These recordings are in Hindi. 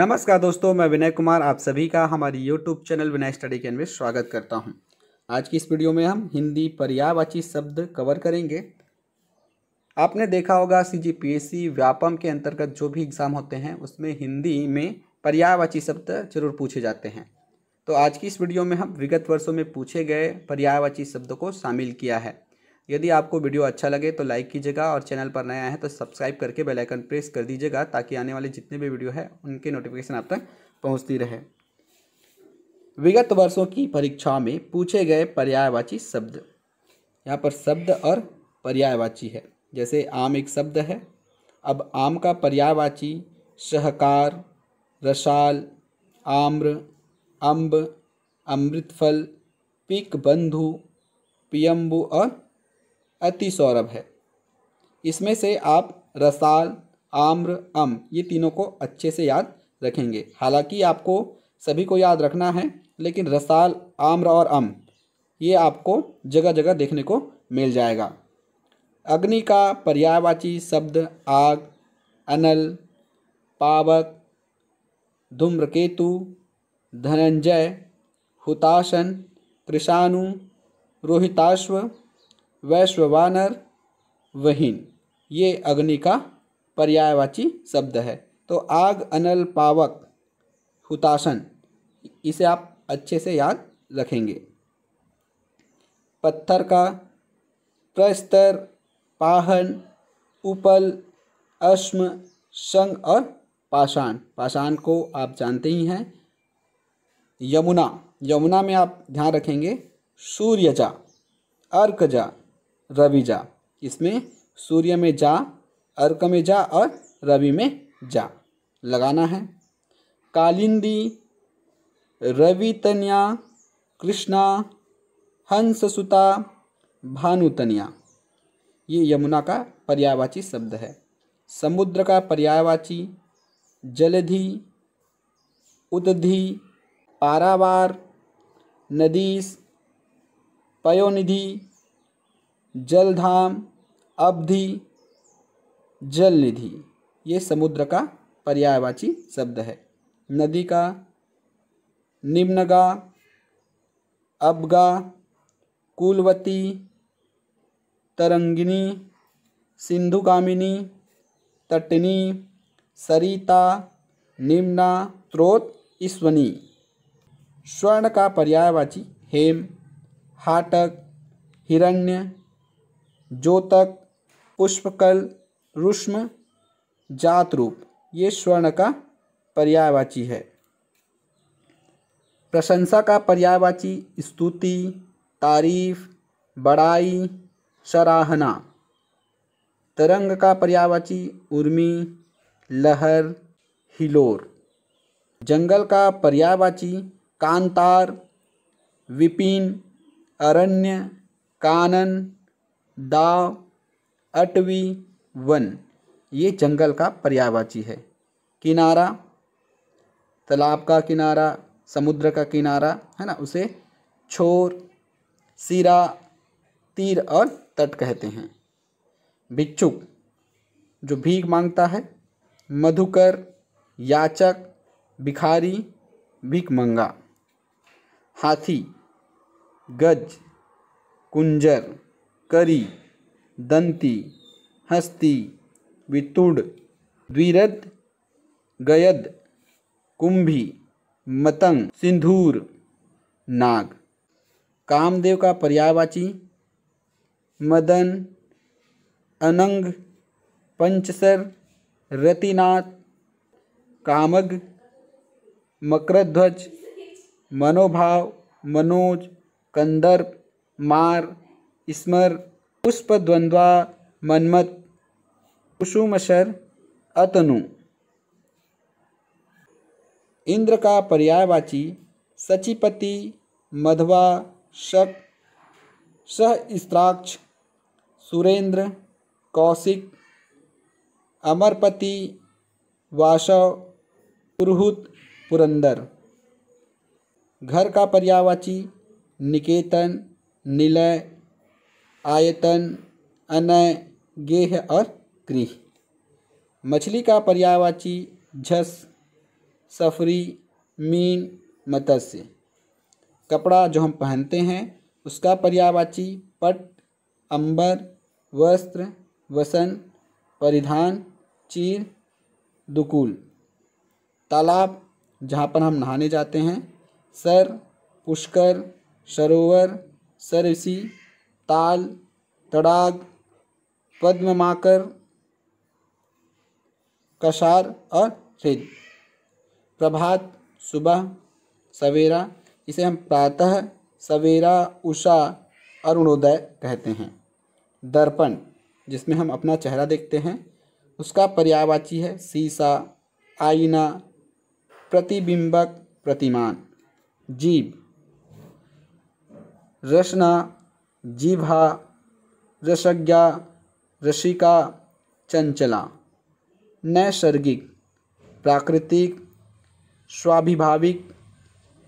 नमस्कार दोस्तों मैं विनय कुमार आप सभी का हमारी यूट्यूब चैनल विनय स्टडी के में स्वागत करता हूं। आज की इस वीडियो में हम हिंदी पर्यावाची शब्द कवर करेंगे आपने देखा होगा C G P S C Vyapam के अंतर्गत जो भी एग्ज़ाम होते हैं उसमें हिंदी में पर्यावाची शब्द जरूर पूछे जाते हैं तो आज की इस वीडियो में हम विगत वर्षों में पूछे गए पर्यायवाची शब्द को शामिल किया है यदि आपको वीडियो अच्छा लगे तो लाइक कीजिएगा और चैनल पर नया है तो सब्सक्राइब करके बेल आइकन प्रेस कर दीजिएगा ताकि आने वाले जितने भी वीडियो है उनके नोटिफिकेशन आप तक पहुंचती रहे विगत वर्षों की परीक्षाओं में पूछे गए पर्यायवाची शब्द यहाँ पर शब्द और पर्यायवाची है जैसे आम एक शब्द है अब आम का पर्यायवाची सहकार रसाल आम्र अम्ब अमृतफल पिक बंधु पियम्बु और अति सौरभ है इसमें से आप रसाल आम्र अम ये तीनों को अच्छे से याद रखेंगे हालांकि आपको सभी को याद रखना है लेकिन रसाल आम्र और अम ये आपको जगह जगह देखने को मिल जाएगा अग्नि का पर्यायवाची शब्द आग अनल पावक धूम्रकेतु धनंजय हुताशन कृषाणु रोहिताश्व वैश्ववानर वहीन ये अग्नि का पर्यायवाची शब्द है तो आग अनल पावक हुतासन इसे आप अच्छे से याद रखेंगे पत्थर का प्रस्तर पाहन उपल अश्म संग और पाषाण पाषाण को आप जानते ही हैं यमुना यमुना में आप ध्यान रखेंगे सूर्यजा अर्कजा रवि जा इसमें सूर्य में जा अर्क में जा और रवि में जा लगाना है कालिंदी रवि तनिया कृष्णा हंससुता भानुतनिया ये यमुना का पर्यायवाची शब्द है समुद्र का पर्यायवाची जलधि उदधि पारावार नदीस पयोनिधि जलधाम अवधि जल निधि ये समुद्र का पर्यायवाची शब्द है नदी का निम्नगा अबगा कुलवती तरंगिनी सिंधुकामिनी तटनी सरिता निम्ना त्रोत ईस्वनी स्वर्ण का पर्यायवाची हेम हाटक हिरण्य जोतक पुष्पकल रुष्म जात रूप ये स्वर्ण का पर्यायवाची है प्रशंसा का पर्यायवाची स्तुति तारीफ बड़ाई सराहना तरंग का पर्यायवाची उर्मी लहर हिलोर जंगल का पर्यायवाची कांतार विपिन अरण्य कानन दा अटवी वन ये जंगल का पर्यावाची है किनारा तालाब का किनारा समुद्र का किनारा है ना उसे छोर सिरा तीर और तट कहते हैं भिक्षुक जो भीख मांगता है मधुकर याचक भिखारी भीख मंगा हाथी गज कुंजर करी दंती हस्ती वितुड़ द्विरथ गयद कुंभी मतंग सिंधूर नाग कामदेव का पर्यायवाची मदन अनंग पंचसर रतिनाथ कामग मकरध्वज मनोभाव मनोज कंदर्प मार स्मर पुष्पद्वंद्वा मनमत कुसुमशर अतनु इंद्र का पर्यायवाची सचिपति मधवा शक सहस्त्राक्ष सुरेंद्र कौशिक अमरपति वाशव पुरहुत पुरंदर घर का पर्यावाची निकेतन निलय आयतन अनय गेह और गृह मछली का पर्यावाची झस सफरी मीन मत्स्य कपड़ा जो हम पहनते हैं उसका पर्यावाची पट अंबर वस्त्र वसन परिधान चीर दुकूल तालाब जहाँ पर हम नहाने जाते हैं सर पुष्कर सरोवर सरसी ताल तड़ाग पद्म माकर कसार और रिज प्रभात सुबह सवेरा इसे हम प्रातः सवेरा उषा अरुणोदय कहते हैं दर्पण जिसमें हम अपना चेहरा देखते हैं उसका पर्यावाची है सीसा आईना प्रतिबिंबक प्रतिमान जीव रचना जीभा रसज्ञा रसिका चंचला नैसर्गिक प्राकृतिक स्वाभिभाविक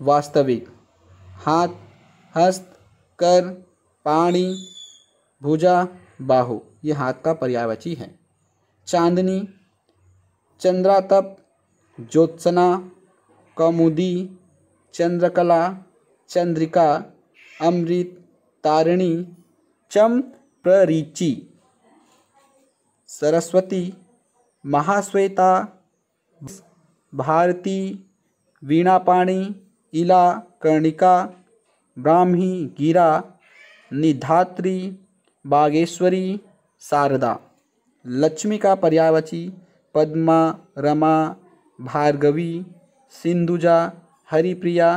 वास्तविक हाथ हस्त कर पाणी भुजा बाहु ये हाथ का पर्यायवाची है चांदनी चंद्रातप ज्योत्सना कमुदी चंद्रकला चंद्रिका अमृत तारिणी चम प्ररीचि सरस्वती महाश्वेता भारती वीणापाणी इला कर्णिका ब्राह्मी गिरा निधात्री बागेश्वरी शारदा लक्ष्मी का पर्यावची पद्मा रमा भार्गवी सिंधुजा हरिप्रिया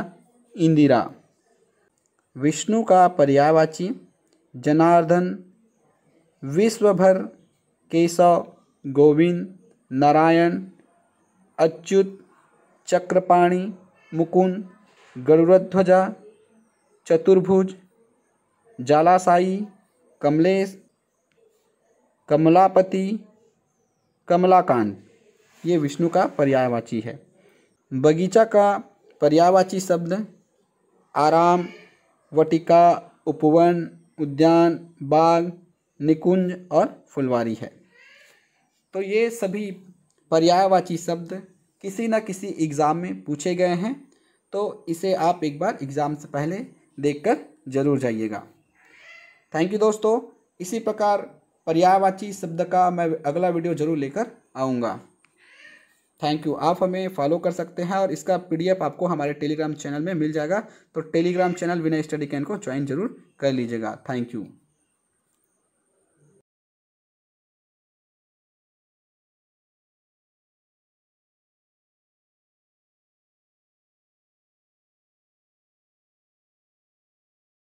इंदिरा विष्णु का पर्यावाची जनार्दन विश्वभर केशव गोविंद नारायण अच्युत चक्रपाणी मुकुंद गरुड़ध्वजा चतुर्भुज जालासाई कमलेश कमलापति कमलाकांत ये विष्णु का पर्यायवाची है बगीचा का पर्यायवाची शब्द आराम वटिका उपवन उद्यान बाग निकुंज और फुलवारी है तो ये सभी पर्यायवाची शब्द किसी न किसी एग्ज़ाम में पूछे गए हैं तो इसे आप एक बार एग्ज़ाम से पहले देखकर जरूर जाइएगा थैंक यू दोस्तों इसी प्रकार पर्यायवाची शब्द का मैं अगला वीडियो जरूर लेकर आऊँगा थैंक यू आप हमें फॉलो कर सकते हैं और इसका पीडीएफ आपको हमारे टेलीग्राम चैनल में मिल जाएगा तो Telegram channel Vinay study can को ज्वाइन जरूर कर लीजिएगा थैंक यू